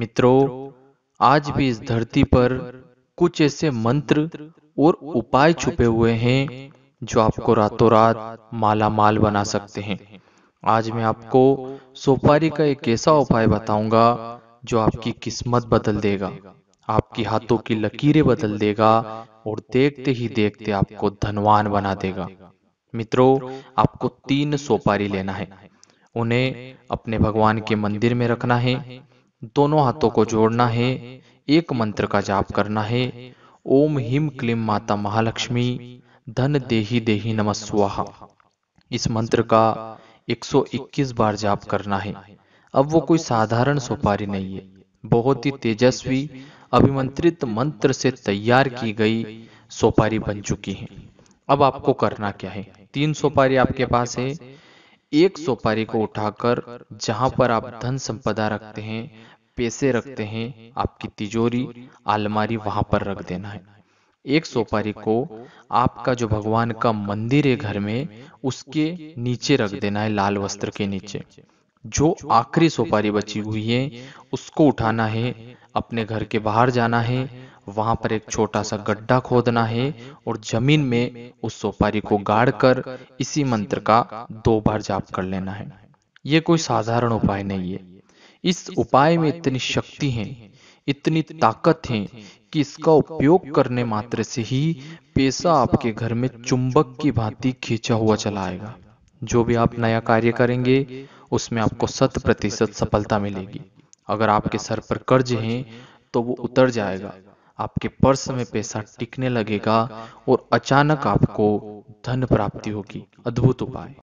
मित्रों आज भी इस धरती पर कुछ ऐसे मंत्र और उपाय छुपे हुए हैं जो आपको रातों रात माला माल बना सकते हैं आज मैं आपको सोपारी का एक ऐसा उपाय बताऊंगा जो आपकी किस्मत बदल देगा आपकी हाथों की लकीरें बदल देगा और देखते ही देखते आपको धनवान बना देगा मित्रों आपको तीन सोपारी लेना है उन्हें अपने भगवान के मंदिर में रखना है दोनों हाथों को जोड़ना है एक मंत्र का जाप करना है ओम हिम क्लीम माता महालक्ष्मी धन देही देही स्वाहा इस मंत्र का 121 बार जाप करना है अब वो कोई साधारण सुपारी नहीं है बहुत ही तेजस्वी अभिमंत्रित मंत्र से तैयार की गई सोपारी बन चुकी है अब आपको करना क्या है तीन सोपारी आपके पास है एक सोपारी को उठाकर जहां पर आप धन संपदा रखते हैं पैसे रखते हैं आपकी तिजोरी अलमारी वहां पर रख देना है एक सोपारी को आपका जो भगवान का मंदिर है घर में उसके नीचे रख देना है लाल वस्त्र के नीचे जो आखिरी सुपारी बची हुई है उसको उठाना है अपने घर के बाहर जाना है वहां पर एक छोटा सा गड्ढा खोदना है और जमीन में उस सुपारी को गाड़कर इसी मंत्र का दो बार जाप कर लेना है ये कोई साधारण उपाय नहीं है इस उपाय में इतनी शक्ति है इतनी ताकत है कि इसका उपयोग करने मात्र से ही पैसा आपके घर में चुंबक की भांति खींचा हुआ चला आएगा जो भी आप नया कार्य करेंगे उसमें आपको शत प्रतिशत सफलता मिलेगी अगर आपके सर पर कर्ज है तो वो उतर जाएगा आपके पर्स में पैसा टिकने लगेगा और अचानक आपको धन प्राप्ति होगी अद्भुत उपाय